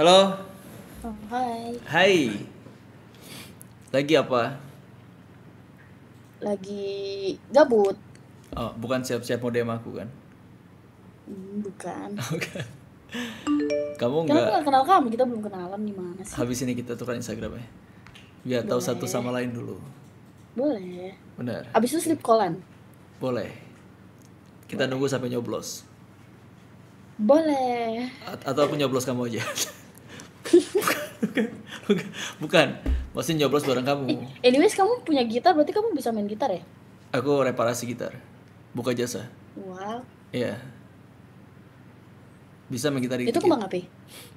Halo. Oh, hai. Hai. Lagi apa? Lagi gabut. Oh, bukan siap-siap mau DM aku kan? Hmm, bukan. kamu nggak? Kita kenal kamu, kita belum kenalan di mana sih? Habis ini kita tukar Instagram ya. Biar Boleh. tahu satu sama lain dulu. Boleh. Benar. Habis itu slip callan. Boleh. Kita Boleh. nunggu sampai nyoblos. Boleh. A atau aku nyoblos kamu aja. bukan, bukan, bukan. Maksudnya nyoblos barang kamu. Eh, anyways, kamu punya gitar, berarti kamu bisa main gitar ya? Aku reparasi gitar. Buka jasa. Wow. Iya. Yeah. Bisa main gitar Itu kembang apa?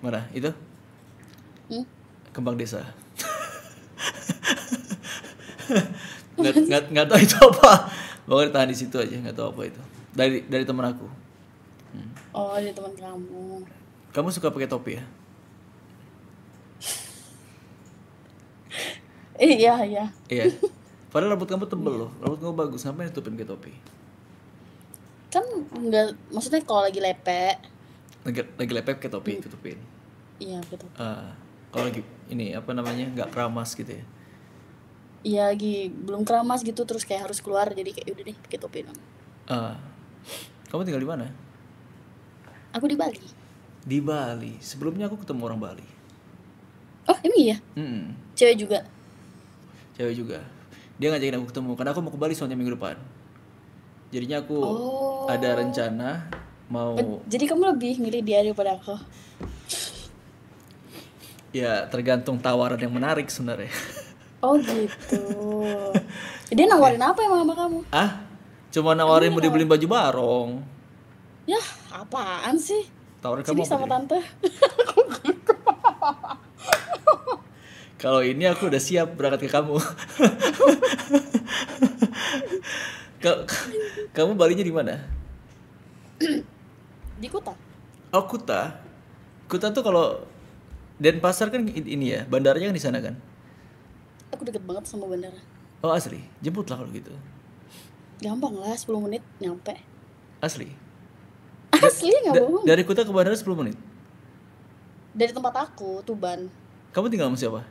Mana? Itu? Hmm? Kembang desa. nggak, nggak, nggak tahu itu apa. Pokoknya tahan di situ aja, nggak tahu apa itu. Dari dari teman aku. Hmm. Oh, dari teman kamu. Kamu suka pakai topi ya? Iya, iya. Iya. Padahal rambut kamu tebel loh. Rambut kamu bagus. Ngapain nutupin ke topi? Kan enggak maksudnya kalau lagi lepek. Lagi, lagi lepek ke topi hmm. tutupin. Iya, gitu. Uh, kalau lagi ini apa namanya? Enggak keramas gitu ya. Iya lagi belum keramas gitu terus kayak harus keluar jadi kayak udah deh pakai topi dong. Uh, kamu tinggal di mana? Aku di Bali. Di Bali. Sebelumnya aku ketemu orang Bali. Oh, ini iya? Mm -mm. Cewek juga cewek juga dia ngajakin aku ketemu karena aku mau ke Bali soalnya minggu depan jadinya aku oh. ada rencana mau eh, jadi kamu lebih milih dia daripada aku ya tergantung tawaran yang menarik sebenarnya oh gitu dia nawarin eh. apa emang sama kamu ah cuma nawarin mau dibeliin baju barong ya apaan sih tawarin kamu sama tante kalau ini aku udah siap berangkat ke kamu kamu baliknya di mana di Kuta oh Kuta Kuta tuh kalau Denpasar kan ini ya bandaranya kan di sana kan aku deket banget sama bandara oh asli jemput lah kalau gitu gampang lah 10 menit nyampe asli asli nggak bohong dari Kuta ke bandara 10 menit dari tempat aku Tuban kamu tinggal sama siapa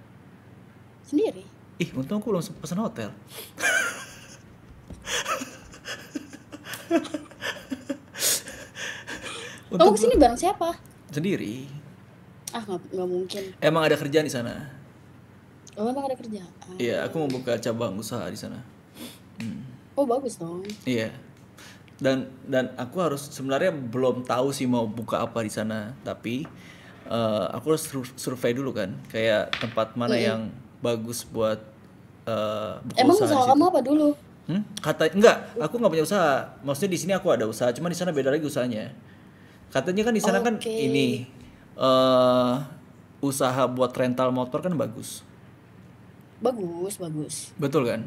Sendiri. Ih, untung aku langsung pesan hotel. Kamu kesini bareng siapa? Sendiri. Ah, nggak mungkin. Emang ada kerjaan di sana? Oh, emang ada kerjaan. Iya, aku mau buka cabang usaha di sana. Hmm. Oh, bagus dong. Iya. Dan dan aku harus sebenarnya belum tahu sih mau buka apa di sana, tapi uh, aku harus survei dulu kan, kayak tempat mana mm -hmm. yang bagus buat uh, Emang usaha kamu apa dulu? Hmm? Kata enggak, aku nggak punya usaha. Maksudnya di sini aku ada usaha, cuma di sana beda lagi usahanya. Katanya kan di sana okay. kan ini uh, usaha buat rental motor kan bagus. Bagus, bagus. Betul kan?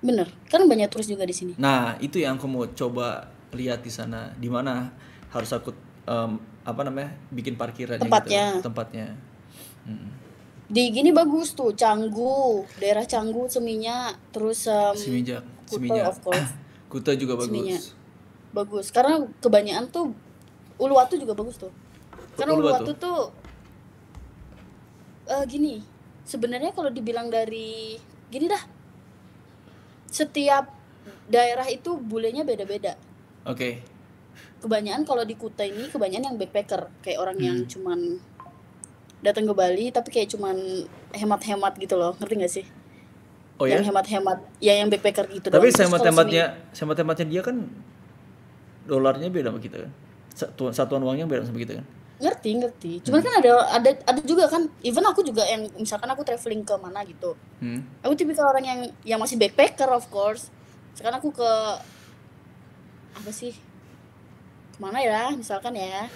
Bener, kan banyak terus juga di sini. Nah, itu yang aku mau coba lihat di sana, di mana harus aku um, apa namanya bikin parkirannya tempatnya. gitu, tempatnya. Hmm di gini bagus tuh Canggu daerah Canggu Seminyak terus um, Seminyak Kuta Seminyak. of course Kuta juga bagus Seminyak. bagus karena kebanyakan tuh Uluwatu juga bagus tuh karena Uluwatu, Uluwatu tuh uh, gini sebenarnya kalau dibilang dari gini dah setiap daerah itu bulenya beda-beda oke okay. kebanyakan kalau di Kuta ini kebanyakan yang backpacker kayak orang hmm. yang cuman datang ke Bali tapi kayak cuman hemat-hemat gitu loh ngerti gak sih oh, yang ya? hemat-hemat ya yang backpacker gitu tapi hemat-hematnya hemat-hematnya dia kan dolarnya beda sama kita kan satuan, satuan uangnya beda sama kita kan ngerti ngerti hmm. cuman hmm. kan ada ada ada juga kan even aku juga yang misalkan aku traveling ke mana gitu hmm. aku tipikal orang yang yang masih backpacker of course sekarang aku ke apa sih kemana ya misalkan ya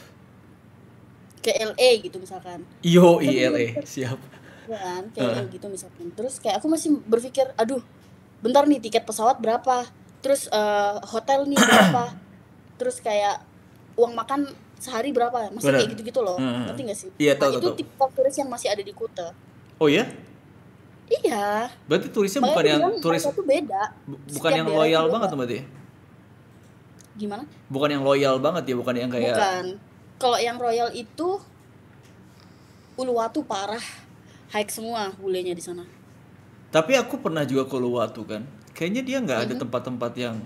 ke LA gitu misalkan yo kan ILA siap iya kan kayak uh. gitu misalkan terus kayak aku masih berpikir aduh bentar nih tiket pesawat berapa terus uh, hotel nih berapa terus kayak uang makan sehari berapa masih Bener. kayak gitu gitu loh hmm. uh. gak sih iya, tahu, nah, tahu, itu tipe turis yang masih ada di Kuta oh ya iya berarti turisnya Makanya bukan yang turis itu beda bukan yang loyal banget berarti gimana bukan yang loyal banget ya bukan yang kayak bukan kalau yang royal itu Uluwatu parah hike semua bulenya di sana tapi aku pernah juga ke Uluwatu kan kayaknya dia nggak ada mhm. tempat-tempat yang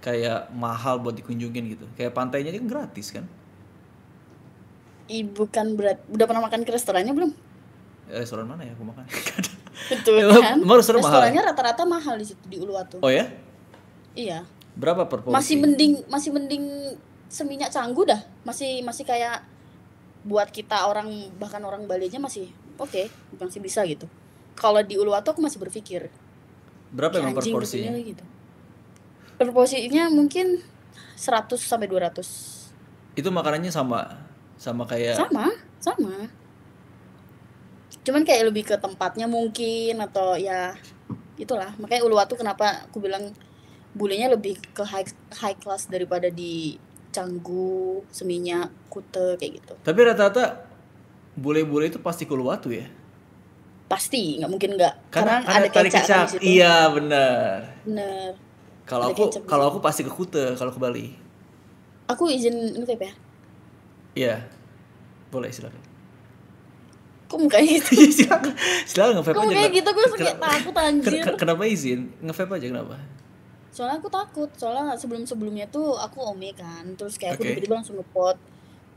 kayak mahal buat dikunjungin gitu kayak pantainya kan gratis kan Ibu kan berat udah pernah makan ke restorannya belum Eh, restoran mana ya aku makan betul kan Emang restoran ya? restorannya rata-rata mahal di situ di Uluwatu oh ya iya berapa per porsi? masih mending masih mending seminyak canggu dah masih masih kayak buat kita orang bahkan orang Bali aja masih oke okay, masih bisa gitu kalau di Uluwatu aku masih berpikir berapa ya, emang per porsinya gitu. per mungkin 100 sampai 200 itu makanannya sama sama kayak sama sama cuman kayak lebih ke tempatnya mungkin atau ya itulah makanya Uluwatu kenapa aku bilang bulenya lebih ke high high class daripada di Canggu, Seminyak, Kute kayak gitu. Tapi rata-rata bule-bule itu pasti Kuluwatu ya? Pasti, nggak mungkin nggak. Karena, Karena ada, ada kecap. kecap. Iya, benar. Benar. Kalau aku kalau aku pasti ke Kute kalau ke Bali. Aku izin ngetep ya. Iya. Boleh silakan. Kok mukanya gitu? Iya silakan. Silakan nge aja. Kok mukanya gitu gue suka takut anjir. Kenapa izin? Nge-vape aja kenapa? soalnya aku takut soalnya sebelum sebelumnya tuh aku ome kan terus kayak aku tiba-tiba langsung ngepot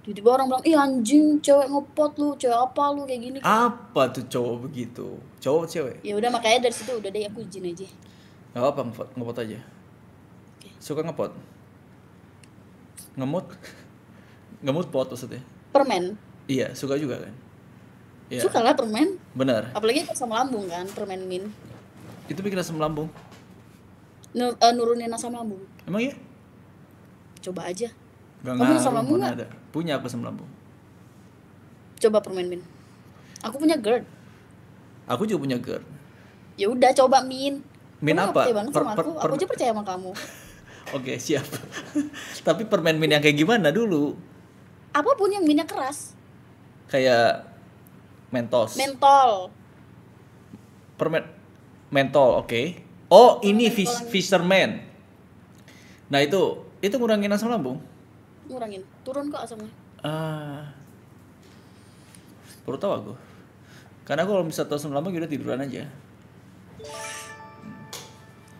tiba-tiba orang bilang ih anjing cewek ngepot lu cewek apa lu kayak gini apa tuh cowok begitu cowok cewek ya udah makanya dari situ udah deh aku izin aja nggak apa ngepot ngepot aja okay. suka ngepot ngemut ngemut pot maksudnya permen iya suka juga kan iya. suka lah permen benar apalagi asam lambung kan permen min itu bikin asam lambung Nur, uh, nurunin asam lambung. Emang ya? Coba aja. Gak Kamu asam lambung gak? Ada. Punya aku asam lambung. Coba permen min. Aku punya GERD. Aku juga punya GERD. Ya udah coba min. Min apa? Percaya banget sama per, aku. Per, aku aja percaya sama kamu. Oke, siap. Tapi permen min yang kayak gimana dulu? Apapun yang minyak keras. Kayak mentos. Mentol. Permen mentol, oke. Okay Oh, ini fish, fisherman. Nah, itu itu ngurangin asam lambung? Ngurangin. Turun kok asamnya. Ah. Perlu tahu aku. Karena aku kalau bisa tahu asam lambung udah tiduran aja.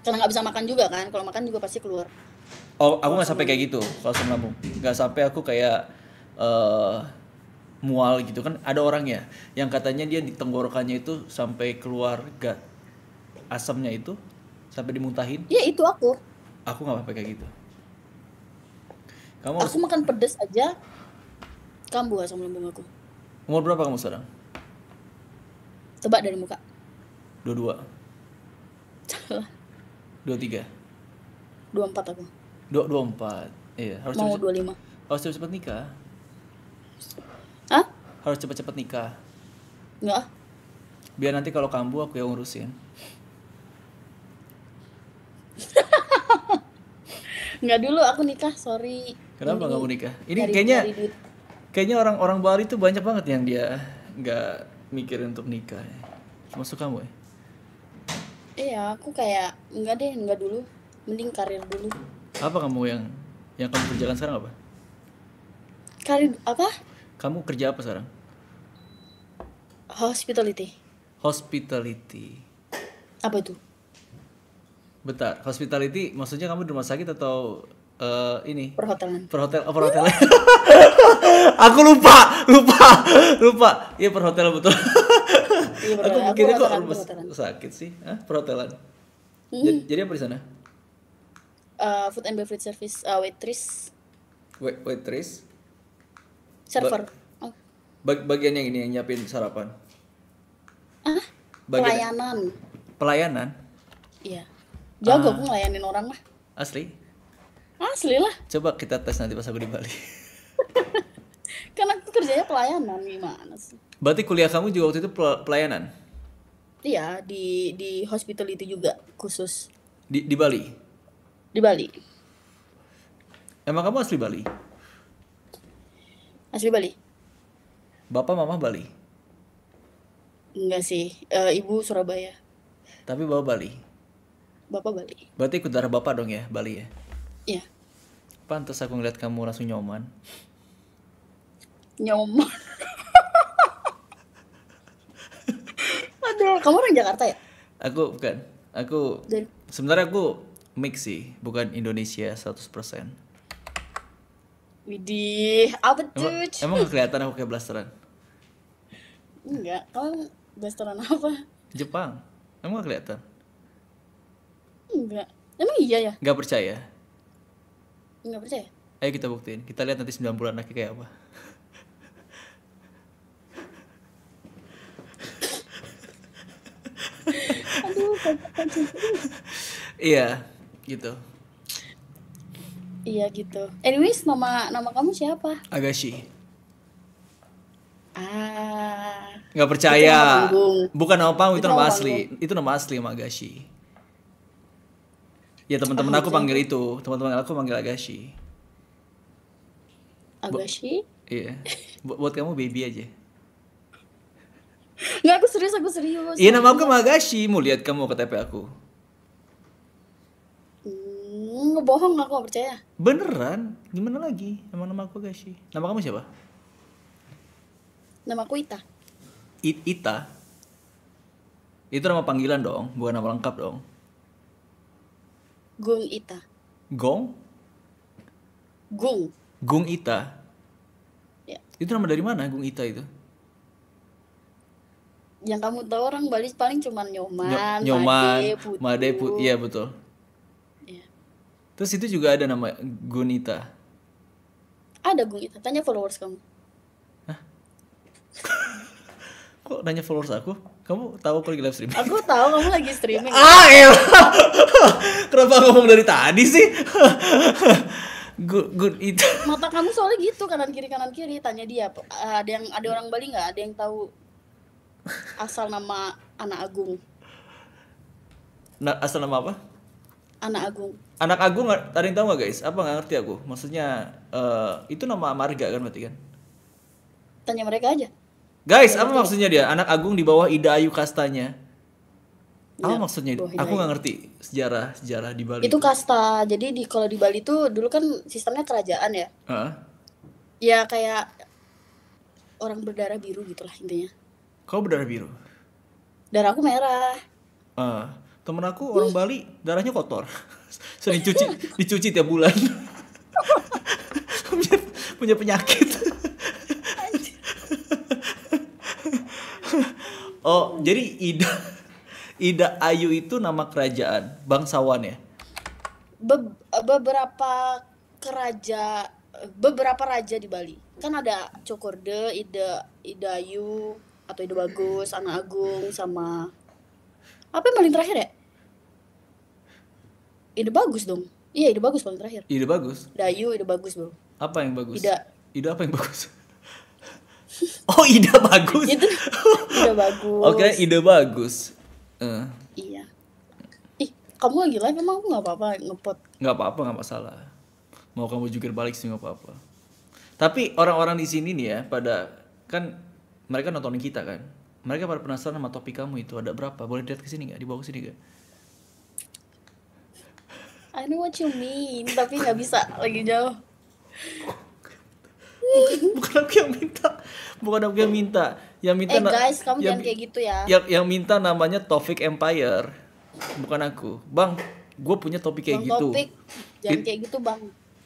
Karena nggak bisa makan juga kan? Kalau makan juga pasti keluar. Oh, aku nggak sampai kayak gitu kalau asam lambung. Nggak sampai aku kayak uh, mual gitu kan. Ada orang ya yang katanya dia di tenggorokannya itu sampai keluar gak asamnya itu sampai dimuntahin iya itu aku aku nggak apa-apa kayak gitu kamu harus... aku makan pedes aja kambuh asam lambung aku umur berapa kamu sekarang tebak dari muka dua dua salah dua tiga dua empat aku dua dua empat iya harus mau dua lima harus cepat cepat nikah Hah? harus cepat cepat nikah Enggak biar nanti kalau kamu aku yang ngurusin nggak dulu aku nikah sorry kenapa mau nikah ini dari, kayaknya dari kayaknya orang-orang Bali tuh banyak banget yang dia nggak mikirin untuk nikah ya. masuk kamu ya iya aku kayak nggak deh nggak dulu mending karir dulu apa kamu yang yang kamu kerjakan sekarang apa karir apa kamu kerja apa sekarang hospitality hospitality apa itu Bentar, hospitality maksudnya kamu di rumah sakit atau uh, ini perhotelan perhotel oh, perhotelan aku lupa lupa lupa iya perhotelan betul iya, aku mikirnya kok rumah sakit sih Hah? perhotelan hmm. jadi, jadi apa di sana uh, food and beverage service uh, waitress Wait, waitress server ba oh. bag bagian yang ini yang nyiapin sarapan ah pelayanan pelayanan iya Jago uh, aku ngelayanin orang lah. Asli? Asli lah. Coba kita tes nanti pas aku di Bali. Karena aku kerjanya pelayanan gimana sih? Berarti kuliah kamu juga waktu itu pelayanan? Iya, di di itu juga khusus. Di di Bali? Di Bali. Emang kamu asli Bali? Asli Bali. Bapak mama Bali? Enggak sih, uh, ibu Surabaya. Tapi bawa Bali bapak Bali. Berarti ikut darah bapak dong ya Bali ya? Iya. Pantas aku ngeliat kamu langsung nyoman. Nyoman. Aduh, kamu orang Jakarta ya? Aku bukan. Aku Dan... sebenarnya aku mix sih, bukan Indonesia 100%. Widih, apa tuh? Emang, emang kelihatan aku kayak blasteran? Enggak, kamu blasteran apa? Jepang. Emang gak kelihatan? Enggak. Emang iya ya? Enggak percaya. Enggak percaya. Ayo kita buktiin. Kita lihat nanti bulan lagi kayak apa. Aduh, Iya, gitu. Iya gitu. Anyways, nama nama kamu siapa? Agashi. Ah. Nggak percaya. Bukan nama panggung, itu, itu nama, asli. Itu nama asli Agashi. Ya teman-teman aku panggil itu, teman-teman aku panggil Agashi. Agashi? Bo iya. Bu buat kamu baby aja. Nggak, aku serius, aku serius. Iya, nama aku Magashi. Mau lihat kamu ke TP aku. Mm, ngebohong aku gak percaya. Beneran? Gimana lagi? Emang nama aku agashi Nama kamu siapa? Nama aku Ita. It Ita? Itu nama panggilan dong, bukan nama lengkap dong. Gung Ita. Gong? Gung. Gung Ita. Ya. Itu nama dari mana Gung Ita itu? Yang kamu tahu orang Bali paling cuman Nyoman, Nyo Nyoman, Made, Made, Putu. Iya betul. Ya. Terus itu juga ada nama Gunita. Ada Gung Ita Tanya followers kamu. kok nanya followers aku? Kamu tahu aku lagi live streaming? Aku tahu kamu lagi streaming. ah, elah. Iya. Kenapa ngomong dari tadi sih? good good itu. Mata kamu soalnya gitu kanan kiri kanan kiri tanya dia. Ada yang ada orang Bali nggak? Ada yang tahu asal nama anak Agung? Na asal nama apa? Anak Agung. Anak Agung ada yang tahu nggak guys? Apa nggak ngerti aku? Maksudnya uh, itu nama marga kan berarti kan? Tanya mereka aja. Guys, apa maksudnya dia? Anak Agung di bawah Ida Ayu Kastanya. Apa ya, maksudnya? Aku nggak ngerti sejarah sejarah di Bali. Itu, kasta. Jadi di kalau di Bali itu dulu kan sistemnya kerajaan ya. Uh-huh. Ya kayak orang berdarah biru gitulah intinya. Kau berdarah biru? Darah aku merah. Uh, temen aku orang uh. Bali darahnya kotor. Sering cuci dicuci tiap bulan. punya, punya penyakit. Oh, jadi Ida Ida Ayu itu nama kerajaan bangsawan ya? Be beberapa keraja beberapa raja di Bali. Kan ada Cokorde, Ida Ida Ayu atau Ida Bagus, Anak Agung sama apa yang paling terakhir ya? Ida bagus dong. Iya, ida bagus paling terakhir. Ida bagus. Dayu ida bagus, Bro. Apa yang bagus? Ida. Ida apa yang bagus? Oh ide bagus. itu ide bagus. Oke oh, okay, ide bagus. Uh. Iya. Ih kamu lagi live emang aku nggak apa-apa ngepot. Nggak apa-apa nggak masalah. Mau kamu jukir balik sih nggak apa-apa. Tapi orang-orang di sini nih ya pada kan mereka nontonin kita kan. Mereka pada penasaran sama topik kamu itu ada berapa? Boleh lihat ke sini nggak? Dibawa ke sini nggak? I know what you mean, tapi nggak bisa lagi jauh bukan, aku yang minta bukan aku yang minta yang minta eh guys kamu yang, kayak gitu ya yang, yang minta namanya Taufik Empire bukan aku bang gue punya topik kayak bang gitu topik, jangan It, kayak gitu bang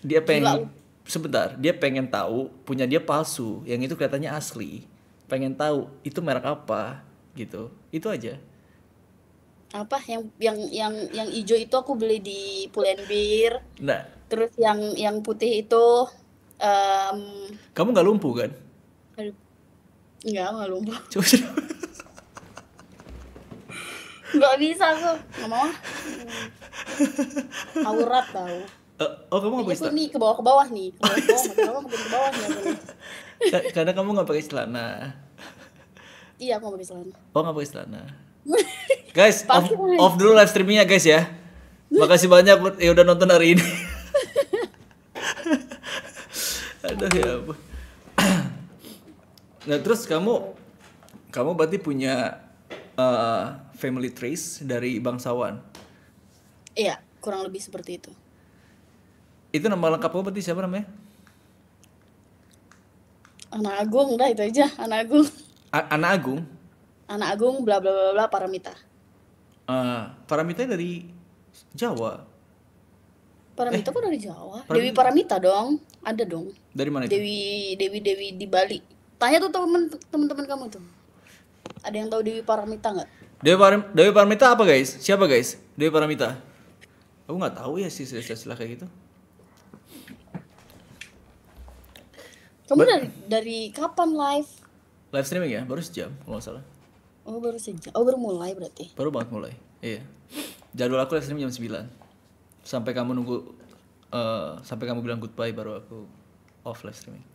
dia pengen Gila. sebentar dia pengen tahu punya dia palsu yang itu kelihatannya asli pengen tahu itu merek apa gitu itu aja apa yang yang yang yang hijau itu aku beli di Pulenbir nah terus yang yang putih itu um, kamu nggak lumpuh kan aduh nggak lumpuh coba coba. Gak bisa tuh, gak mau lah aurat tau uh, oh kamu nggak pakai celana nih ke bawah ke bawah nih ke bawah ke bawah ke bawah ke bawah karena kamu nggak pakai celana iya aku nggak pakai celana oh nggak pakai celana guys off, off dulu live streamingnya guys ya makasih banyak ya udah nonton hari ini Aduh ya apa. nah terus kamu kamu berarti punya uh, family trace dari bangsawan. Iya, kurang lebih seperti itu. Itu nama lengkap kamu berarti siapa namanya? Anak Agung dah itu aja, Anak Agung. A Anak Agung. Anak Agung bla bla bla bla Paramita. Uh, Paramita dari Jawa. Paramita eh. kok dari Jawa? Paramita. Dewi Paramita dong. Ada dong. Dari mana itu? Dewi Dewi Dewi di Bali. Tanya tuh temen temen-temen kamu tuh. Ada yang tahu Dewi Paramita nggak? Dewi, Param Dewi Paramita apa guys? Siapa guys? Dewi Paramita. Aku nggak tahu ya sih sila kayak gitu. Kamu But, dari dari kapan live? Live streaming ya, baru sejam kalau nggak salah. Oh baru sejam, oh baru mulai berarti. Baru banget mulai, iya. Jadwal aku live streaming jam sembilan. Sampai kamu nunggu Eh, sampai kamu bilang goodbye baru aku off live streaming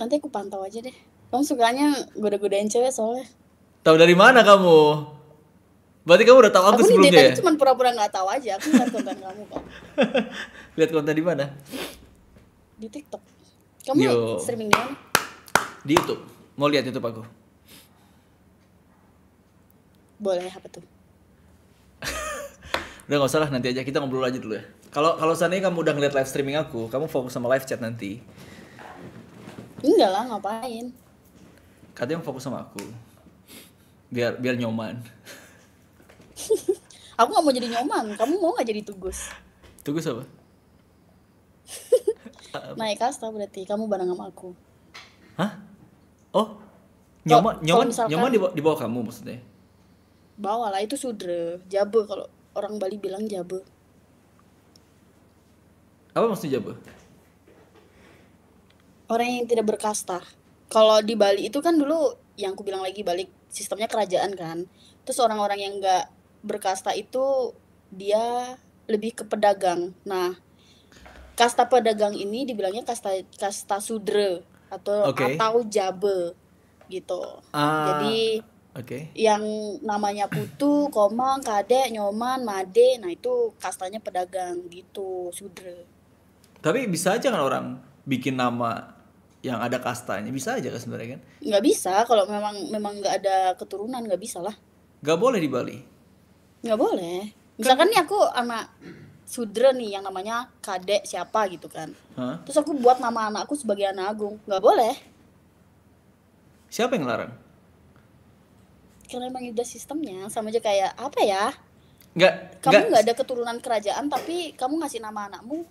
nanti aku pantau aja deh kamu sukanya goda-godain cewek soalnya tahu dari mana kamu berarti kamu udah tahu aku, aku sebelumnya ya? cuma pura-pura nggak tahu aja aku lihat konten kamu kok lihat konten di mana di TikTok kamu Yo. streaming di mana di YouTube mau lihat YouTube aku boleh apa tuh udah nggak usah lah nanti aja kita ngobrol aja dulu ya kalau kalau sana kamu udah ngeliat live streaming aku, kamu fokus sama live chat nanti. Enggak lah, ngapain? Katanya fokus sama aku. Biar biar nyoman. aku nggak mau jadi nyoman. Kamu mau nggak jadi tugas? Tugas apa? Naik kasta berarti kamu bareng sama aku. Hah? Oh, nyoman, nyoman, misalkan, nyoman di, di bawah kamu maksudnya? Bawalah itu sudre, jabe kalau orang Bali bilang jabe. Apa maksudnya Jaba? Orang yang tidak berkasta. Kalau di Bali itu kan dulu yang aku bilang lagi balik sistemnya kerajaan kan. Terus orang-orang yang nggak berkasta itu dia lebih ke pedagang. Nah, kasta pedagang ini dibilangnya kasta kasta sudre atau okay. atau jabe gitu. Uh, Jadi okay. yang namanya putu, komang, kade, nyoman, made, nah itu kastanya pedagang gitu, sudre. Tapi bisa aja kan orang bikin nama yang ada kastanya bisa aja kan sebenarnya kan? Nggak bisa kalau memang memang nggak ada keturunan nggak bisa lah. Nggak boleh di Bali. Nggak boleh. Kan- Misalkan kan. nih aku anak sudra nih yang namanya kadek siapa gitu kan. Hah? Terus aku buat nama anakku sebagai anak agung nggak boleh. Siapa yang larang? Karena emang udah sistemnya sama aja kayak apa ya? Nggak. Kamu nggak ada keturunan kerajaan tapi kamu ngasih nama anakmu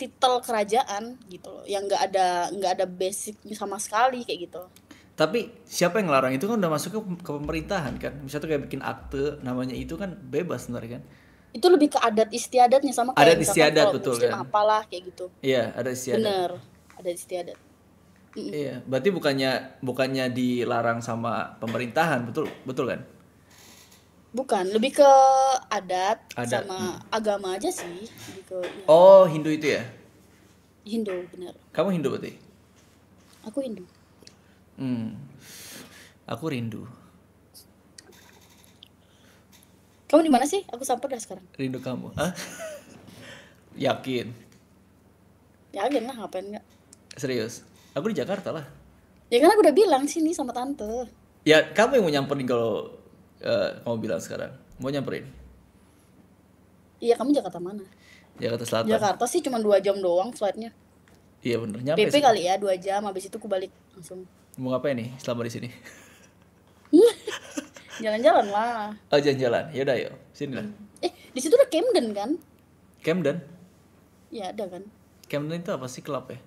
titel kerajaan gitu loh yang nggak ada nggak ada basic sama sekali kayak gitu tapi siapa yang ngelarang itu kan udah masuk ke, ke pemerintahan kan misalnya tuh kayak bikin akte namanya itu kan bebas sebenarnya kan itu lebih ke adat istiadatnya sama kayak adat istiadat kalau betul kan apalah kayak gitu iya ada istiadat bener ada istiadat iya berarti bukannya bukannya dilarang sama pemerintahan betul betul kan Bukan, lebih ke adat, adat. sama hmm. agama aja sih. Lebih ke, ya. Oh, Hindu itu ya? Hindu, benar. Kamu Hindu berarti? Aku Hindu. Hmm. Aku rindu. Kamu di mana sih? Aku sampai dah sekarang. Rindu kamu. Hah? Yakin? Yakin lah, ngapain enggak? Serius? Aku di Jakarta lah. Ya kan aku udah bilang sini sama tante. Ya, kamu yang mau nyamperin kalau uh, kamu bilang sekarang mau nyamperin iya kamu Jakarta mana Jakarta Selatan Jakarta sih cuma dua jam doang flightnya iya bener nyampe PP sih. kali ya dua jam habis itu aku balik langsung mau ngapain nih selama di sini jalan-jalan lah oh jalan-jalan yaudah yuk sini lah hmm. eh di situ ada Camden kan Camden ya ada kan Camden itu apa sih klub ya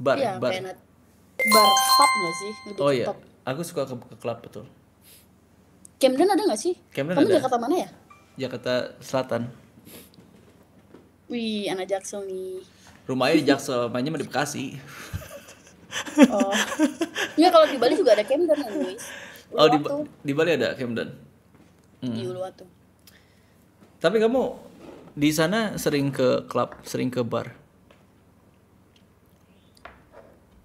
bar ya, bar bar pub gak sih Lebih oh iya aku suka ke, ke klub betul Camden ada gak sih? Camden Kamu ada. Jakarta mana ya? Jakarta Selatan. Wih, anak Jaksel nih. Rumahnya di Jaksel, mainnya di Bekasi. Oh. Iya kalau di Bali juga ada Camden guys. Oh di, di Bali ada Camden. Hmm. Di Uluwatu. Tapi kamu di sana sering ke klub, sering ke bar.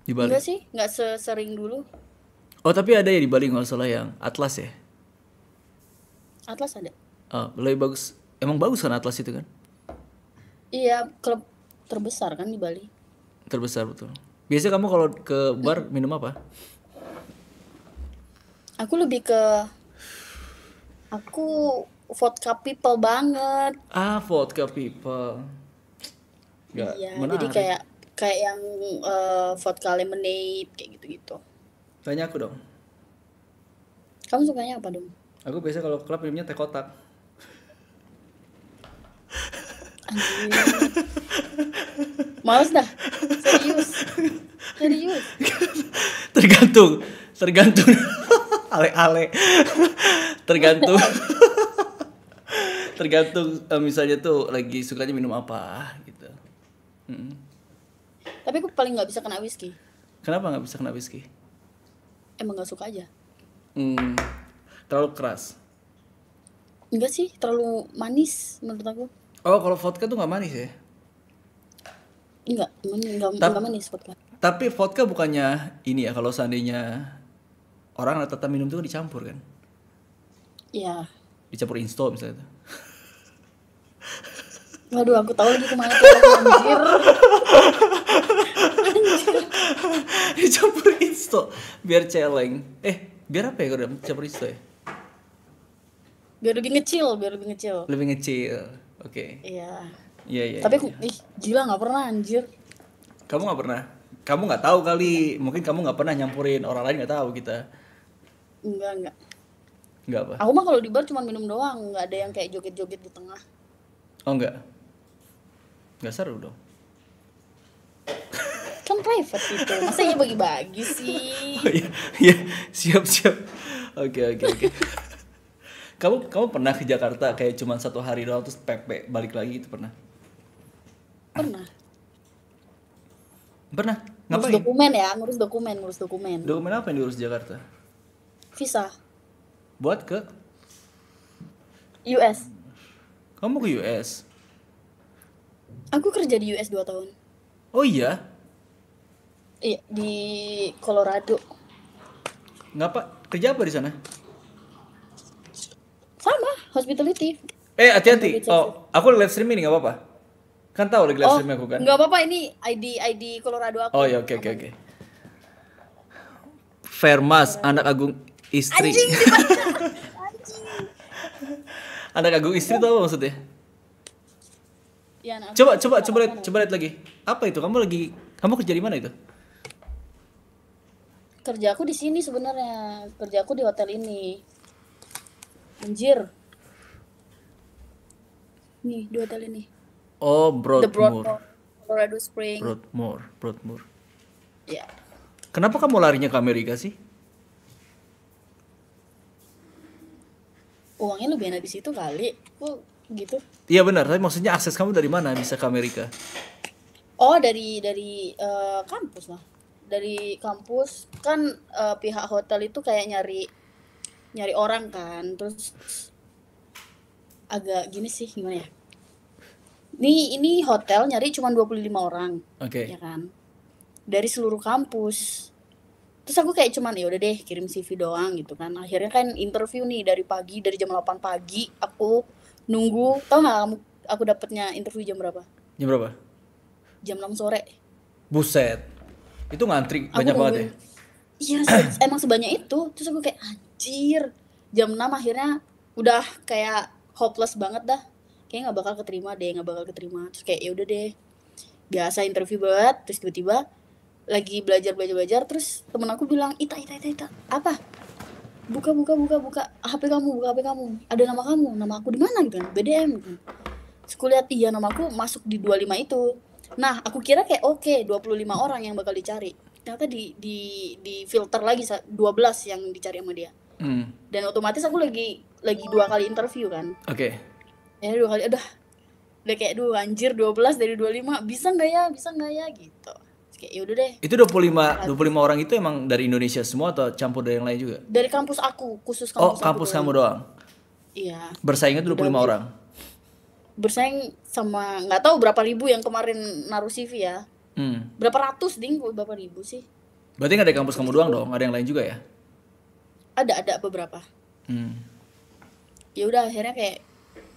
Di Bali. Enggak sih, enggak sesering dulu. Oh, tapi ada ya di Bali nggak salah yang Atlas ya? Atlas ada. Uh, lebih bagus. Emang bagus kan Atlas itu kan? Iya, klub terbesar kan di Bali. Terbesar betul. Biasanya kamu kalau ke bar minum apa? Aku lebih ke aku vodka people banget. Ah, vodka people. Gak iya, menarik. jadi kayak kayak yang uh, vodka lemonade kayak gitu-gitu. Tanya aku dong. Kamu sukanya apa dong? Aku biasa kalau klub minumnya teh kotak. Males dah. Serius. Serius. tergantung, tergantung. Ale-ale. tergantung. tergantung eh, misalnya tuh lagi sukanya minum apa gitu. Hmm. Tapi aku paling nggak bisa kena whisky. Kenapa nggak bisa kena whisky? Emang nggak suka aja. Hmm terlalu keras enggak sih terlalu manis menurut aku oh kalau vodka tuh nggak manis ya enggak enggak, Ta enggak manis vodka tapi vodka bukannya ini ya kalau seandainya orang rata-rata minum tuh kan dicampur kan iya dicampur insto misalnya tuh. Waduh, aku tahu lagi kemana tuh anjir. Dicampur insto biar celeng. Eh, biar apa ya kalau dicampur insto ya? biar lebih ngecil biar lebih ngecil lebih ngecil oke okay. iya iya iya tapi iya, aku iya. ih gila nggak pernah anjir kamu nggak pernah kamu nggak tahu kali mungkin kamu nggak pernah nyampurin orang lain nggak tahu kita enggak enggak enggak apa aku mah kalau di bar cuma minum doang nggak ada yang kayak joget-joget di tengah oh enggak enggak seru dong kan private itu masa iya bagi-bagi sih oh, iya iya siap siap oke oke oke kamu kamu pernah ke Jakarta kayak cuma satu hari doang terus pepe balik lagi itu pernah? Pernah. Pernah. Ngapain? Ngurus dokumen ya, ngurus dokumen, ngurus dokumen. Dokumen apa yang diurus Jakarta? Visa. Buat ke? US. Kamu ke US? Aku kerja di US 2 tahun. Oh iya? Iya, di Colorado. Ngapa? Kerja apa di sana? sama hospitality eh hati-hati oh aku live streaming nggak apa-apa kan tahu lagi live oh, streaming aku kan nggak apa-apa ini ID ID Colorado aku oh ya oke oke oke Fermas anak agung istri anjing, anak agung istri tuh apa maksudnya ya, anak coba coba coba lihat coba lihat lagi apa itu kamu lagi kamu kerja di mana itu kerja aku di sini sebenarnya kerja aku di hotel ini Anjir. Nih, dua tali nih. Oh, Broadmoor. The Broadmoor. Colorado Spring. Broadmoor, Broadmoor. Ya. Yeah. Kenapa kamu larinya ke Amerika sih? Uangnya lebih enak di situ kali. Kok gitu? Iya benar, tapi maksudnya akses kamu dari mana bisa ke Amerika? Oh, dari dari uh, kampus lah. Dari kampus kan uh, pihak hotel itu kayak nyari nyari orang kan terus agak gini sih gimana ya ini ini hotel nyari cuma 25 orang okay. ya kan dari seluruh kampus terus aku kayak cuman ya udah deh kirim CV doang gitu kan akhirnya kan interview nih dari pagi dari jam 8 pagi aku nunggu tau gak kamu aku dapetnya interview jam berapa jam berapa jam 6 sore buset itu ngantri banyak banget ya Iya, emang sebanyak itu. Terus aku kayak anjir jam 6 akhirnya udah kayak hopeless banget dah kayak nggak bakal keterima deh nggak bakal keterima terus kayak ya udah deh biasa interview banget terus tiba-tiba lagi belajar belajar belajar terus temen aku bilang ita ita ita ita apa buka buka buka buka hp kamu buka hp kamu ada nama kamu nama aku di mana gitu kan, BDM gitu terus aku lihat iya nama aku masuk di 25 itu nah aku kira kayak oke okay, 25 orang yang bakal dicari ternyata di di di filter lagi 12 yang dicari sama dia Hmm. dan otomatis aku lagi lagi dua kali interview kan oke okay. ya dua kali udah udah kayak dua anjir 12 dari lima bisa nggak ya bisa nggak ya gitu kayak yaudah deh itu 25 25 orang itu emang dari Indonesia semua atau campur dari yang lain juga dari kampus aku khusus kampus oh kampus kamu doang iya bersaingnya tuh puluh lima orang bersaing sama nggak tahu berapa ribu yang kemarin naruh CV ya. Hmm. Berapa ratus ding berapa ribu sih? Berarti nggak ada kampus kamu doang dong, ada yang lain juga ya? ada ada beberapa hmm. ya udah akhirnya kayak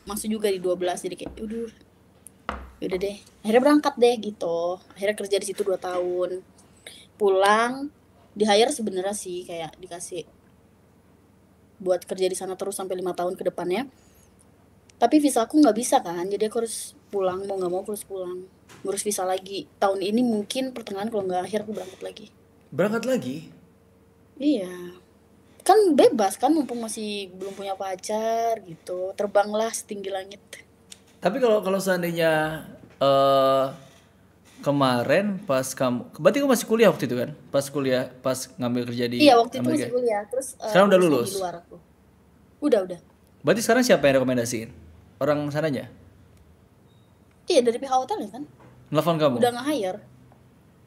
masuk juga di 12 jadi kayak udur ya udah deh akhirnya berangkat deh gitu akhirnya kerja di situ dua tahun pulang di hire sebenarnya sih kayak dikasih buat kerja di sana terus sampai lima tahun ke depannya tapi visa aku nggak bisa kan jadi aku harus pulang mau nggak mau aku harus pulang ngurus visa lagi tahun ini mungkin pertengahan kalau nggak akhir aku berangkat lagi berangkat lagi iya kan bebas kan mumpung masih belum punya pacar gitu terbanglah setinggi langit tapi kalau kalau seandainya uh, kemarin pas kamu berarti kamu masih kuliah waktu itu kan pas kuliah pas ngambil kerja di iya waktu Amerika. itu masih kuliah terus uh, sekarang udah lulus di luar aku. udah udah berarti sekarang siapa yang rekomendasiin orang sananya iya dari pihak hotel ya kan nelfon kamu udah nge hire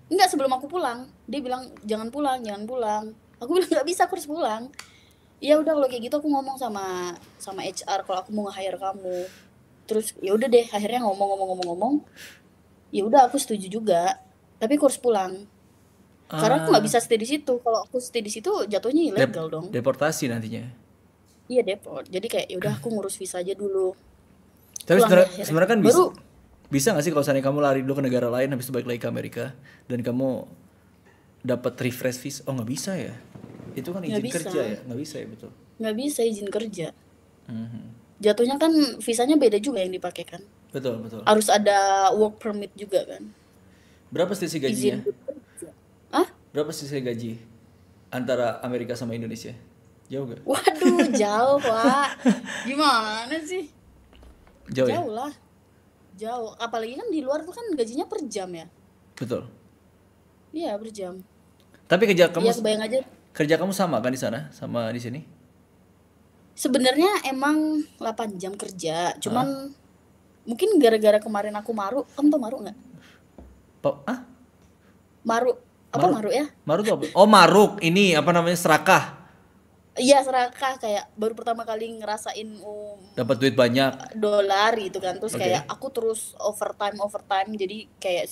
Enggak sebelum aku pulang dia bilang jangan pulang jangan pulang aku bilang nggak bisa aku harus pulang ya udah kalau kayak gitu aku ngomong sama sama HR kalau aku mau nge-hire kamu terus ya udah deh akhirnya ngomong-ngomong-ngomong-ngomong ya udah aku setuju juga tapi aku harus pulang ah. karena aku nggak ah. bisa stay di situ kalau aku stay di situ jatuhnya ilegal Dep dong deportasi nantinya iya deport jadi kayak ya udah aku ngurus visa aja dulu tapi sebenarnya kan bisa Baru, bisa gak sih kalau seandainya kamu lari dulu ke negara lain habis itu balik lagi ke Amerika dan kamu dapat refresh visa? oh nggak bisa ya itu kan izin gak kerja bisa. ya nggak bisa ya betul nggak bisa izin kerja mm-hmm. jatuhnya kan visanya beda juga yang dipakai kan betul betul harus ada work permit juga kan berapa sih gajinya izin ah berapa sih gaji antara Amerika sama Indonesia jauh gak waduh jauh pak gimana sih jauh, ya? jauh ya? lah jauh apalagi kan di luar tuh kan gajinya per jam ya betul iya per jam tapi kerja iya, kamu Iya, kebayang aja. Kerja kamu sama kan di sana sama di sini? Sebenarnya emang 8 jam kerja, cuman mungkin gara-gara kemarin aku maru, kamu tau maru nggak? Ah? Maru. Apa maru, maru ya? Maru tuh apa? Oh, maruk. Ini apa namanya? Serakah. Iya serakah kayak baru pertama kali ngerasain um, dapat duit banyak dolar gitu kan terus okay. kayak aku terus overtime overtime jadi kayak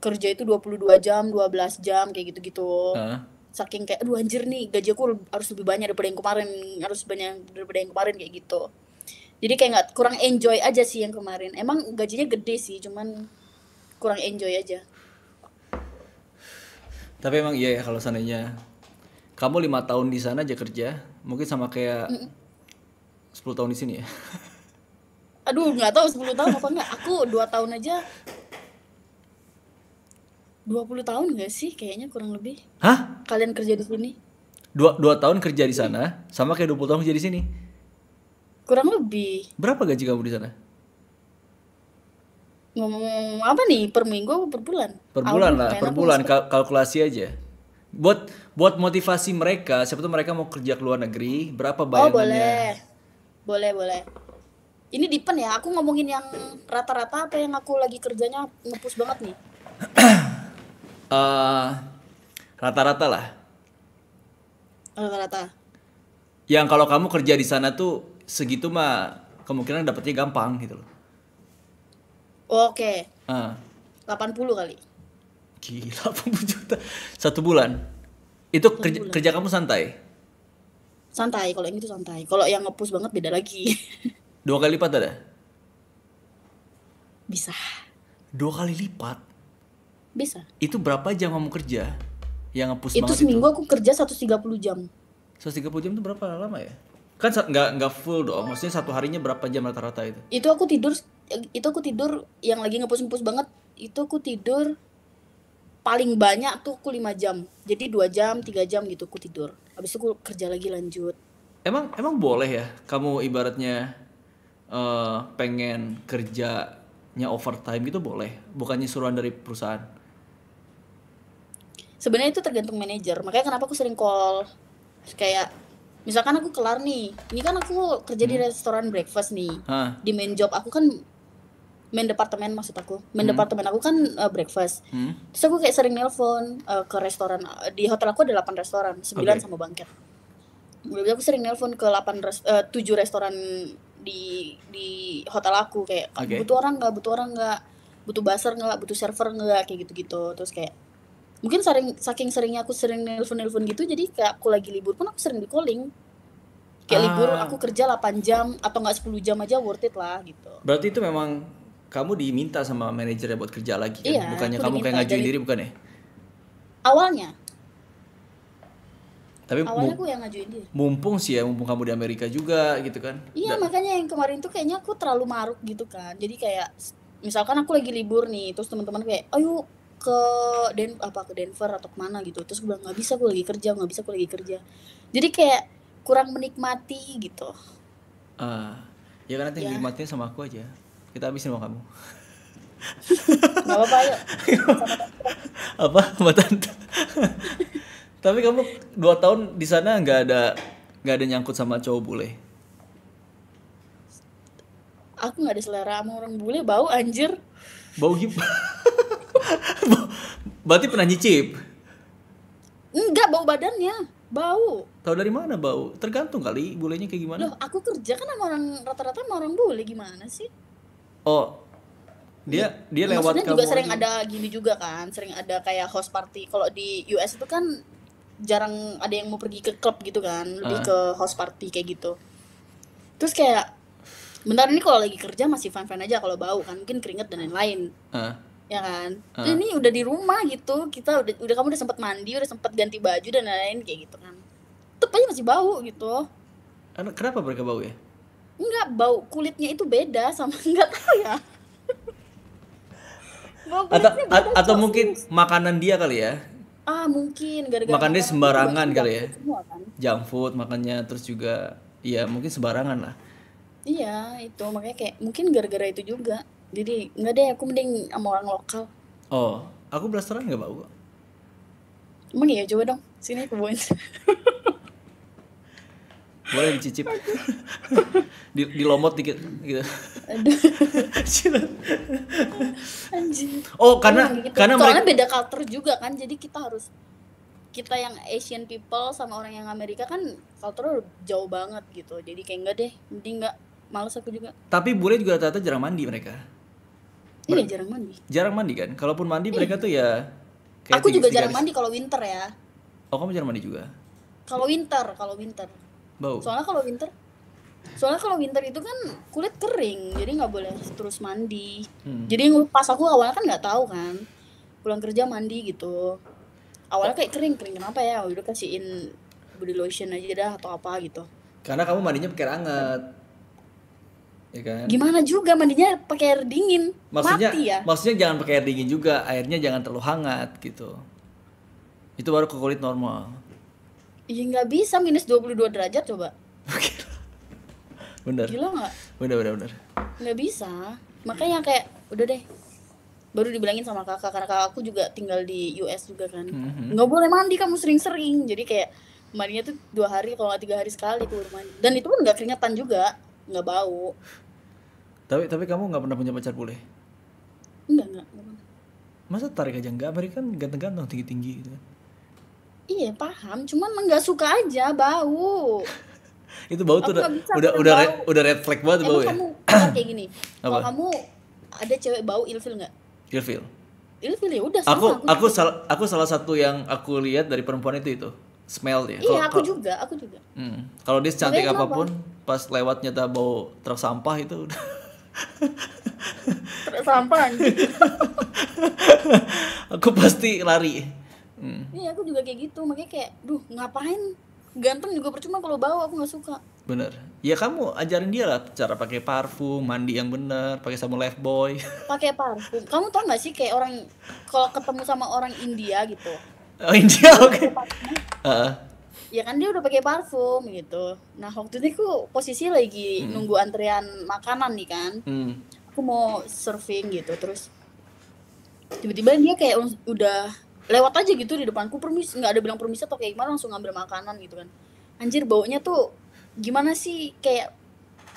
kerja itu 22 jam, 12 jam kayak gitu-gitu. Uh. Saking kayak aduh anjir nih gaji aku harus lebih banyak daripada yang kemarin, harus banyak daripada yang kemarin kayak gitu. Jadi kayak nggak kurang enjoy aja sih yang kemarin. Emang gajinya gede sih, cuman kurang enjoy aja. Tapi emang iya ya kalau seandainya kamu lima tahun di sana aja kerja, mungkin sama kayak mm -mm. 10 tahun di sini ya. Aduh, nggak tahu 10 tahun apa enggak. Aku dua tahun aja 20 tahun gak sih kayaknya kurang lebih. Hah? Kalian kerja di sini? Dua, dua tahun kerja di sana, sama kayak 20 tahun kerja di sini? Kurang lebih. Berapa gaji kamu di sana? Ngomong apa nih, per minggu atau per bulan? Per bulan lah, per bulan, kal kalkulasi aja. Buat buat motivasi mereka, siapa tuh mereka mau kerja ke luar negeri, berapa bayarannya? Oh boleh, boleh boleh ini dipen ya aku ngomongin yang rata-rata apa yang aku lagi kerjanya ngepus banget nih Eh, rata-rata lah. Rata-rata. Yang kalau kamu kerja di sana tuh segitu mah kemungkinan dapetnya gampang gitu loh. Oh, oke. Ah. Uh. 80 kali. Gila, 80 juta satu bulan. Itu satu kerja, bulan. kerja kamu santai? Santai, kalau yang itu santai. Kalau yang ngepus banget beda lagi. Dua kali lipat ada? Bisa. Dua kali lipat? Bisa. Itu berapa jam kamu kerja? Yang ngepus itu Itu seminggu aku kerja 130 jam. 130 jam itu berapa lama ya? Kan nggak nggak full dong. Maksudnya satu harinya berapa jam rata-rata itu? Itu aku tidur itu aku tidur yang lagi ngepus-ngepus banget itu aku tidur paling banyak tuh aku lima jam. Jadi dua jam, tiga jam gitu aku tidur. Habis itu aku kerja lagi lanjut. Emang emang boleh ya kamu ibaratnya uh, pengen kerjanya overtime gitu boleh? Bukannya suruhan dari perusahaan? sebenarnya itu tergantung manajer makanya kenapa aku sering call kayak misalkan aku kelar nih ini kan aku kerja hmm. di restoran breakfast nih huh. di main job aku kan main departemen maksud aku main hmm. departemen aku kan uh, breakfast hmm. terus aku kayak sering nelpon uh, ke restoran eh, di hotel aku ada 8 restoran 9 okay. sama bangkit Jadi aku sering nelpon ke delapan res, uh, restoran di di hotel aku kayak okay. butuh orang nggak butuh orang nggak butuh buzzer nggak butuh server nggak kayak gitu gitu terus kayak mungkin sering saking seringnya aku sering nelpon-nelpon gitu jadi kayak aku lagi libur pun aku sering di calling kayak ah. libur aku kerja 8 jam atau nggak 10 jam aja worth it lah gitu berarti itu memang kamu diminta sama manajernya buat kerja lagi kan? iya, bukannya kamu kayak ngajuin dari... diri bukan ya awalnya tapi awalnya aku yang ngajuin diri mumpung sih ya mumpung kamu di Amerika juga gitu kan iya da makanya yang kemarin tuh kayaknya aku terlalu maruk gitu kan jadi kayak misalkan aku lagi libur nih terus teman-teman kayak ayo ke Den apa ke Denver atau kemana gitu terus gue bilang nggak bisa gue lagi kerja nggak bisa gue lagi kerja jadi kayak kurang menikmati gitu uh, ya kan nanti ya. nikmatin sama aku aja kita habisin sama kamu nggak apa-apa yuk apa mbak tante tapi kamu dua tahun di sana nggak ada nggak ada nyangkut sama cowok bule aku nggak ada selera sama orang bule bau anjir bau gimana Berarti pernah nyicip? Enggak, bau badannya. Bau. Tahu dari mana bau? Tergantung kali bulenya kayak gimana. Loh, aku kerja kan sama orang rata-rata sama orang bule gimana sih? Oh. Dia iya. dia Maksudnya lewat Maksudnya juga sering aja. ada gini juga kan, sering ada kayak host party. Kalau di US itu kan jarang ada yang mau pergi ke klub gitu kan, lebih uh. ke host party kayak gitu. Terus kayak bentar ini kalau lagi kerja masih fan fan aja kalau bau kan mungkin keringet dan lain-lain. Uh ya kan uh. ini udah di rumah gitu kita udah udah kamu udah sempet mandi udah sempet ganti baju dan lain-lain kayak gitu kan tetep masih bau gitu anak kenapa mereka bau ya Enggak, bau kulitnya itu beda sama enggak tahu ya atau atau mungkin makanan dia kali ya ah mungkin gara-gara makan dia sembarangan kali ya kan? junk food makannya terus juga ya mungkin sembarangan lah iya itu makanya kayak mungkin gara-gara itu juga jadi nggak deh aku mending sama orang lokal oh aku blasteran nggak bau emang iya coba dong sini aku buat boleh dicicip di, dilomot dikit gitu Anjir. oh karena gitu. karena soalnya mereka... beda culture juga kan jadi kita harus kita yang Asian people sama orang yang Amerika kan culture jauh banget gitu jadi kayak enggak deh mending enggak males aku juga tapi bule juga ternyata jarang mandi mereka Iya jarang mandi. Jarang mandi kan? Kalaupun mandi iya. mereka tuh ya. Kayak aku juga jarang mandi kalau winter ya. Oh kamu jarang mandi juga? Kalau winter, kalau winter. Bau. Soalnya kalau winter, soalnya kalau winter itu kan kulit kering, jadi nggak boleh terus mandi. Hmm. Jadi pas aku awalnya kan nggak tahu kan, pulang kerja mandi gitu. Awalnya kayak kering kering kenapa ya? Udah kasihin body lotion aja dah atau apa gitu. Karena kamu mandinya pakai Hmm ya kan? Gimana juga mandinya pakai air dingin? Maksudnya, mati ya? Maksudnya jangan pakai air dingin juga, airnya jangan terlalu hangat gitu. Itu baru ke kulit normal. Iya nggak bisa minus 22 derajat coba. bener. Gila nggak? Bener bener bener. Nggak bisa. Makanya kayak udah deh. Baru dibilangin sama kakak karena kakak aku juga tinggal di US juga kan. Mm -hmm. Nggak boleh mandi kamu sering-sering. Jadi kayak mandinya tuh dua hari kalau nggak tiga hari sekali tuh mandi. Dan itu pun nggak keringetan juga nggak bau tapi tapi kamu nggak pernah punya pacar boleh? enggak enggak, masa tarik aja enggak mereka kan ganteng-ganteng tinggi-tinggi gitu kan. iya paham cuman nggak suka aja bau itu bau tuh udah udah udah red, udah red flag banget bau ya kamu kayak gini kalau kamu ada cewek bau ilfil nggak ilfil ilfil ya udah aku sama, aku, aku salah aku salah satu yang aku lihat dari perempuan itu itu smell ya iya kalo, aku kalo, juga aku juga hmm. kalau dia cantik apapun pas lewatnya tak bawa truk sampah itu truk sampah aku pasti lari hmm. iya aku juga kayak gitu makanya kayak duh ngapain ganteng juga percuma kalau bawa aku nggak suka bener ya kamu ajarin dia lah cara pakai parfum mandi yang bener pakai sama life boy pakai parfum kamu tau gak sih kayak orang kalau ketemu sama orang India gitu oh India oke okay. -uh ya kan dia udah pakai parfum gitu nah waktu itu aku posisi lagi hmm. nunggu antrian makanan nih kan hmm. aku mau surfing gitu terus tiba-tiba dia kayak udah lewat aja gitu di depanku permis nggak ada bilang permisi atau kayak gimana langsung ngambil makanan gitu kan anjir baunya tuh gimana sih kayak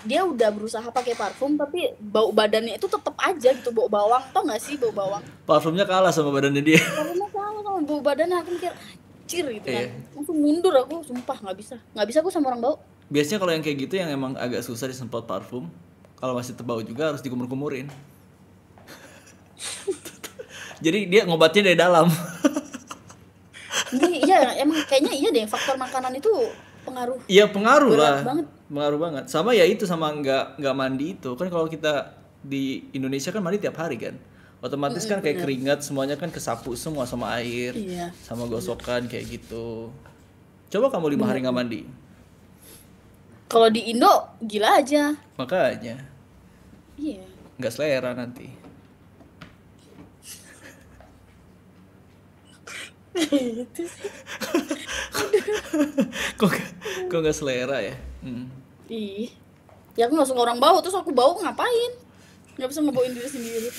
dia udah berusaha pakai parfum tapi bau badannya itu tetap aja gitu bau bawang tau gak sih bau bawang parfumnya kalah sama badannya dia parfumnya kalah sama bau badannya aku mikir anjir gitu kan. Iya. Langsung mundur aku, sumpah nggak bisa. Nggak bisa aku sama orang bau. Biasanya kalau yang kayak gitu yang emang agak susah disemprot parfum, kalau masih terbau juga harus dikumur-kumurin. Jadi dia ngobatnya dari dalam. Ini iya emang kayaknya iya deh faktor makanan itu pengaruh. Iya pengaruh lah. Banget. Pengaruh banget. Sama ya itu sama nggak nggak mandi itu kan kalau kita di Indonesia kan mandi tiap hari kan otomatis kan kayak keringat semuanya kan kesapu semua sama air iya, sama gosokan kayak gitu coba kamu lima hari nggak mandi kalau di Indo gila aja makanya iya nggak selera nanti gitu kok kok nggak selera ya hmm. ih ya aku langsung orang bau terus aku bau ngapain nggak bisa ngebawain diri sendiri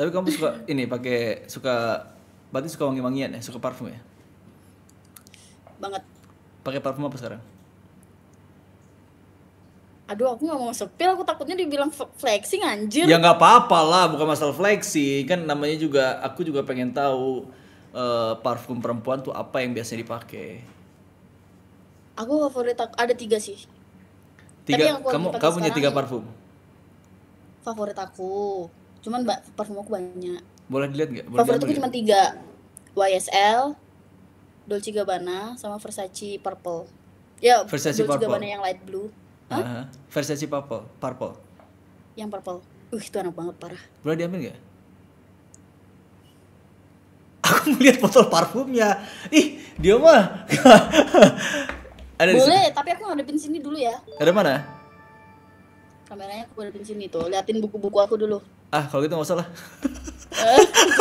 tapi kamu suka ini pakai suka berarti suka wangi-wangian ya, suka parfum ya? Banget. Pakai parfum apa sekarang? Aduh, aku gak mau sepil, aku takutnya dibilang flexing anjir. Ya nggak apa-apa lah, bukan masalah flexing, kan namanya juga aku juga pengen tahu uh, parfum perempuan tuh apa yang biasanya dipakai. Aku favorit aku ada tiga sih. Tiga, Tapi yang aku kamu kamu punya tiga parfum. Favorit aku, cuman mbak parfum aku banyak boleh dilihat nggak favorit aku cuma tiga YSL Dolce Gabbana sama Versace Purple ya Versace Dolce Purple. Gabbana yang light blue ah, Hah? Uh-huh. Versace Purple Purple yang purple uh itu enak banget parah boleh diambil nggak aku melihat botol parfumnya ih dia mah ada boleh tapi aku ngadepin sini dulu ya ada mana kameranya aku ngadepin sini tuh liatin buku-buku aku dulu ah kalau gitu nggak usah lah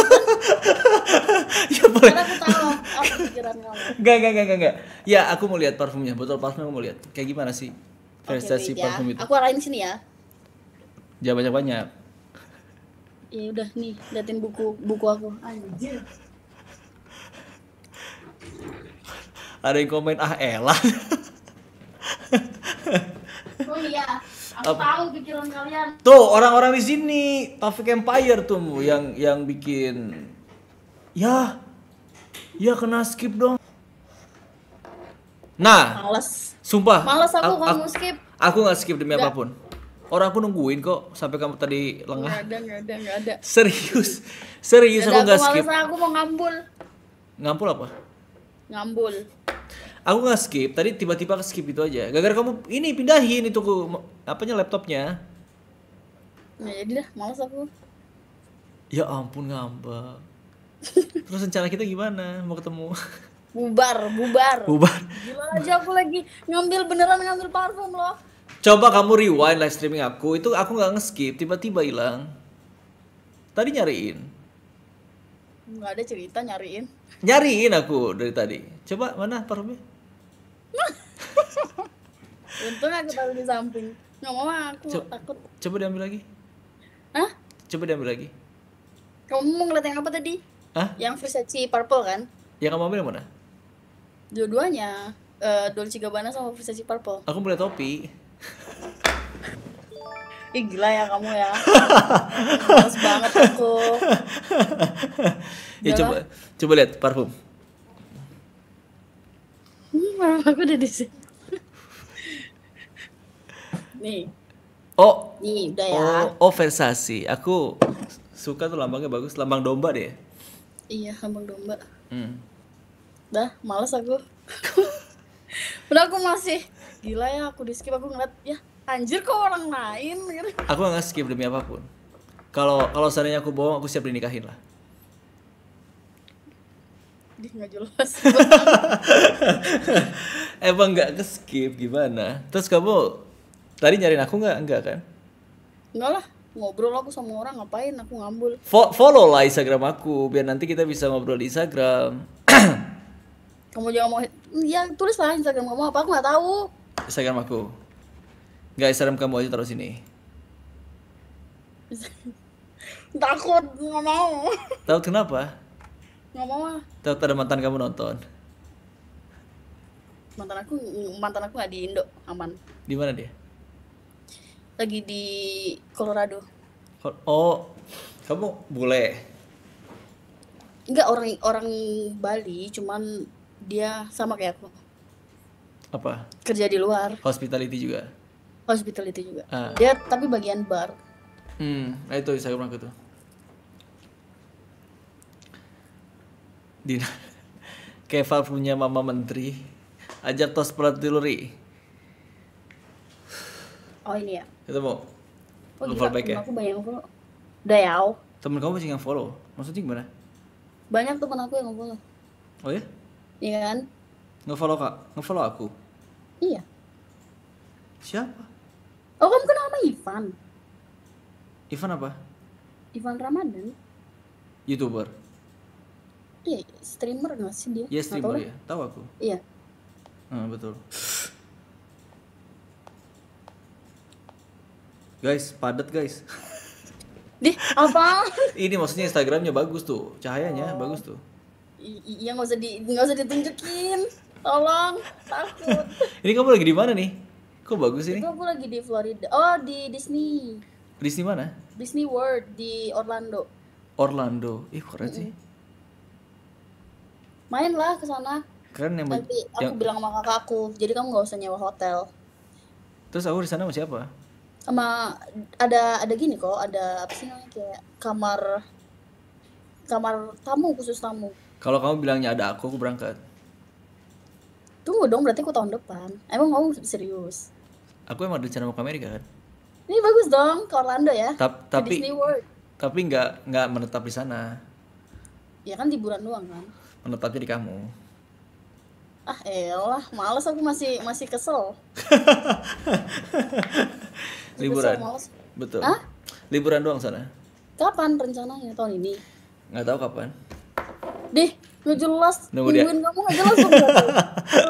ya boleh nggak nggak nggak nggak ya aku mau lihat parfumnya botol parfumnya aku mau lihat kayak gimana sih versi ya. parfum itu aku arahin sini ya jangan ya, banyak banyak ya udah nih liatin buku buku aku anjir ada yang komen ah elah oh iya Aku tahu pikiran kalian. Tuh orang-orang di sini Taufik Empire tuh yang yang bikin ya ya kena skip dong. Nah, males. Sumpah. Males aku kalau mau skip. Aku nggak skip demi gak. apapun. Orang aku nungguin kok sampai kamu tadi lengah. Gak ada, gak ada, gak ada. Serius, serius gak aku nggak skip. Aku mau ngambul. ngambul apa? Ngambul aku nggak skip tadi tiba-tiba ke skip itu aja gara-gara kamu ini pindahin itu ke apanya laptopnya nah, jadi dah malas aku ya ampun ngambek terus rencana kita gimana mau ketemu bubar bubar bubar gila aja aku lagi ngambil beneran ngambil parfum loh coba kamu rewind live streaming aku itu aku nggak ngeskip tiba-tiba hilang tadi nyariin Enggak ada cerita nyariin nyariin aku dari tadi coba mana parfumnya untung aku taruh di samping nggak mau aku coba, takut coba diambil lagi Hah? coba diambil lagi kamu mau ngeliat yang apa tadi Hah? yang Versace purple kan yang kamu ambil yang mana dua-duanya uh, Dolce Gabbana sama Versace purple aku boleh topi Ih gila ya kamu ya. Males banget aku. ya coba coba lihat parfum. Hmm, parfum aku udah di Nih. Oh. Nih, udah ya. Oh, oh Versace. Aku suka tuh lambangnya bagus, lambang domba deh. Iya, lambang domba. Hmm. Dah, males aku. udah aku masih gila ya aku di skip aku ngeliat ya anjir kok orang lain gitu. aku gak skip demi apapun kalau kalau seandainya aku bohong aku siap dinikahin lah dia nggak jelas emang nggak ke skip gimana terus kamu tadi nyariin aku nggak nggak kan nggak lah ngobrol aku sama orang ngapain aku ngambul Fo follow lah instagram aku biar nanti kita bisa ngobrol di instagram kamu jangan mau ya tulis lah instagram kamu apa aku nggak tahu instagram aku Gak serem kamu aja terus ini. Takut, nggak mau. Takut kenapa? Nggak mau lah. Takut ada mantan kamu nonton. Mantan aku, mantan aku nggak di Indo, aman. Di mana dia? Lagi di Colorado. Oh, kamu boleh? Enggak orang orang Bali, cuman dia sama kayak aku. Apa? Kerja di luar. Hospitality juga hospital itu juga uh. dia tapi bagian bar hmm nah itu saya pernah gitu Dina Keva punya mama menteri ajak tos delivery oh ini ya mau. oh, lu back ya aku banyak follow udah ya temen kamu masih nggak follow maksudnya gimana banyak temen aku yang nggak follow oh ya iya kan nggak follow kak nggak follow aku iya siapa Oh kamu kenal sama Ivan? Ivan apa? Ivan Ramadan. Youtuber. Iya streamer nggak sih dia? Iya streamer ya, tahu aku. Iya. Hmm, betul. Guys, padat guys. Di apa? Ini maksudnya Instagramnya bagus tuh, cahayanya oh. bagus tuh. I iya nggak usah di nggak usah ditunjukin, tolong takut. Ini kamu lagi di mana nih? Kok bagus ini? Itu aku lagi di Florida. Oh, di Disney. Disney mana? Disney World di Orlando. Orlando. Ih, keren sih main lah ke sana. Keren yang Nanti aku yang... bilang sama kakakku, jadi kamu gak usah nyewa hotel. Terus aku di sana sama siapa? Sama ada ada gini kok, ada apa sih namanya kayak kamar kamar tamu khusus tamu. Kalau kamu bilangnya ada aku, aku berangkat. Tunggu dong, berarti aku tahun depan. Emang kamu serius? aku emang rencana mau ke Amerika kan ini bagus dong ke Orlando ya Ta tapi Disney World tapi nggak nggak menetap di sana ya kan liburan doang kan menetapnya di kamu ah elah males aku masih masih kesel liburan kesel, betul Hah? liburan doang sana kapan rencananya tahun ini nggak tahu kapan deh Gak jelas. Nunggu dia. kamu gak jelas.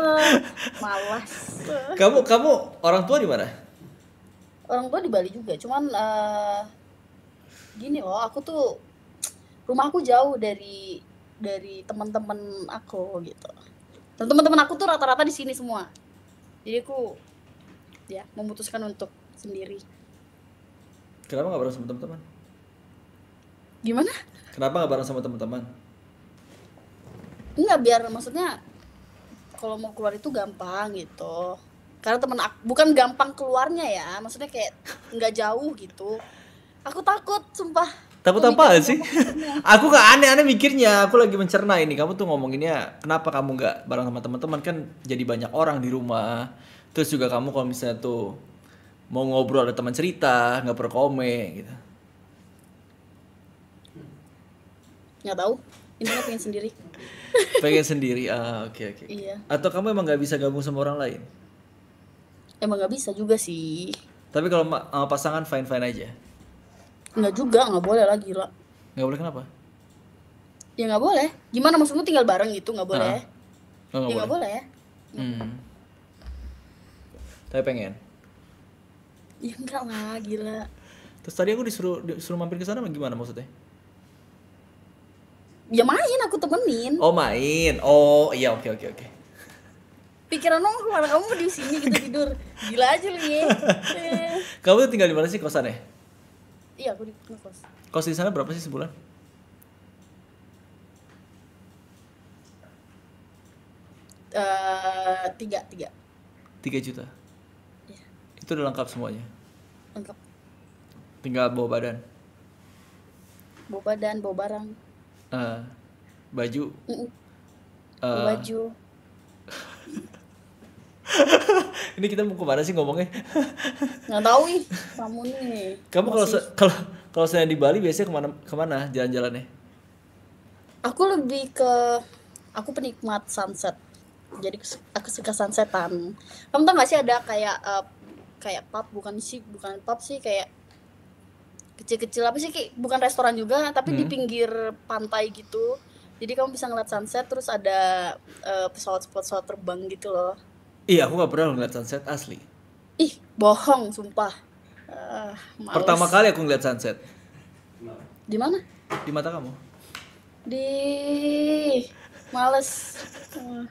malas. Kamu kamu orang tua di mana? Orang tua di Bali juga. Cuman uh, gini loh, aku tuh rumahku jauh dari dari teman-teman aku gitu. Dan teman-teman aku tuh rata-rata di sini semua. Jadi aku ya memutuskan untuk sendiri. Kenapa nggak bareng sama teman-teman? Gimana? Kenapa nggak bareng sama teman-teman? iya biar maksudnya kalau mau keluar itu gampang gitu karena temen aku bukan gampang keluarnya ya maksudnya kayak nggak jauh gitu aku takut sumpah takut apa sih aku nggak aneh-aneh mikirnya aku lagi mencerna ini kamu tuh ngomonginnya kenapa kamu nggak bareng sama teman-teman kan jadi banyak orang di rumah terus juga kamu kalau misalnya tuh mau ngobrol ada teman cerita nggak komen gitu nggak tahu ini pengen sendiri pengen sendiri ah oke okay, oke okay. iya atau kamu emang nggak bisa gabung sama orang lain emang nggak bisa juga sih tapi kalau pasangan fine fine aja nggak juga nggak boleh lah gila nggak boleh kenapa ya nggak boleh gimana maksudmu tinggal bareng gitu nggak boleh uh ah. -huh. Oh, nggak ya nggak boleh, boleh. Hmm. tapi pengen ya enggak lah gila terus tadi aku disuruh disuruh mampir ke sana gimana maksudnya ya main aku temenin oh main oh iya oke oke oke pikiran lo keluar kamu di sini gitu tidur gila aja lu kamu tuh tinggal di mana sih ya iya aku di kos kos di sana berapa sih sebulan uh, tiga tiga tiga juta iya. itu udah lengkap semuanya lengkap tinggal bawa badan bawa badan bawa barang uh, baju uh, baju ini kita mau kemana sih ngomongnya nggak tahu ih kamu nih kamu kalau kalau kalau saya di Bali biasanya kemana kemana jalan-jalannya aku lebih ke aku penikmat sunset jadi aku suka sunsetan kamu tau gak sih ada kayak uh, kayak pub bukan sih bukan pub sih kayak kecil-kecil apa sih kayak bukan restoran juga tapi hmm. di pinggir pantai gitu jadi kamu bisa ngeliat sunset terus ada uh, eh, pesawat pesawat terbang gitu loh iya aku gak pernah ngeliat sunset asli ih bohong sumpah uh, pertama kali aku ngeliat sunset di mana di mata kamu di males uh.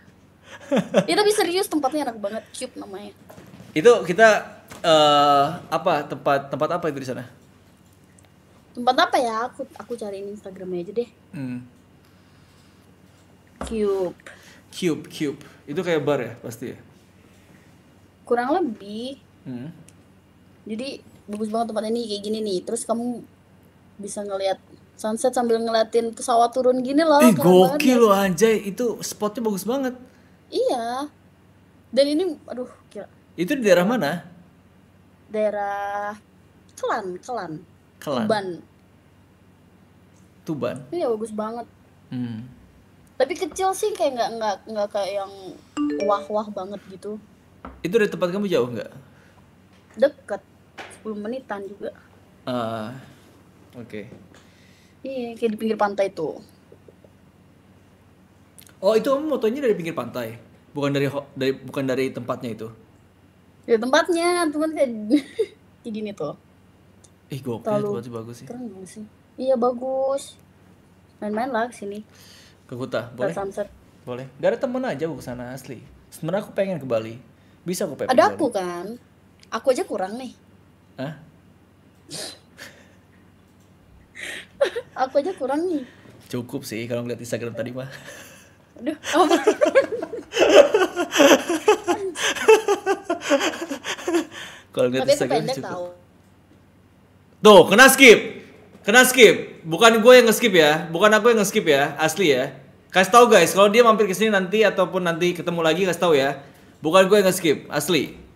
ya tapi serius tempatnya enak banget cute namanya itu kita uh, apa tempat tempat apa itu di sana tempat apa ya aku aku cariin instagramnya aja deh hmm. cube cube cube itu kayak bar ya pasti ya kurang lebih hmm. jadi bagus banget tempat ini kayak gini nih terus kamu bisa ngelihat sunset sambil ngeliatin pesawat turun gini loh Ih, eh, gokil ya. loh anjay itu spotnya bagus banget iya dan ini aduh kira itu di daerah mana daerah Kelan Kelan Kelan Tuban iya bagus banget hmm. tapi kecil sih kayak nggak nggak nggak kayak yang wah wah banget gitu itu dari tempat kamu jauh nggak deket 10 menitan juga uh, oke okay. iya kayak di pinggir pantai tuh oh itu kamu motonya dari pinggir pantai bukan dari dari bukan dari tempatnya itu ya tempatnya cuman kayak kayak gini tuh ih gokil tempatnya bagus sih keren banget sih Iya bagus. Main-main lah kesini. Ke Kuta boleh. Sunset. Boleh. Dari temen aja gue sana asli. Sebenarnya aku pengen ke Bali. Bisa aku pengen. Ada aku Bali. kan. Aku aja kurang nih. Hah? aku aja kurang nih. Cukup sih kalau ngeliat Instagram tadi mah. Aduh. Oh. kalau ngeliat Tapi Instagram cukup. Tahu. Tuh, kena skip. Kena skip. Bukan gue yang ngeskip ya. Bukan aku yang ngeskip ya. Asli ya. Kasih tahu guys, kalau dia mampir ke sini nanti ataupun nanti ketemu lagi kasih tahu ya. Bukan gue yang ngeskip, asli.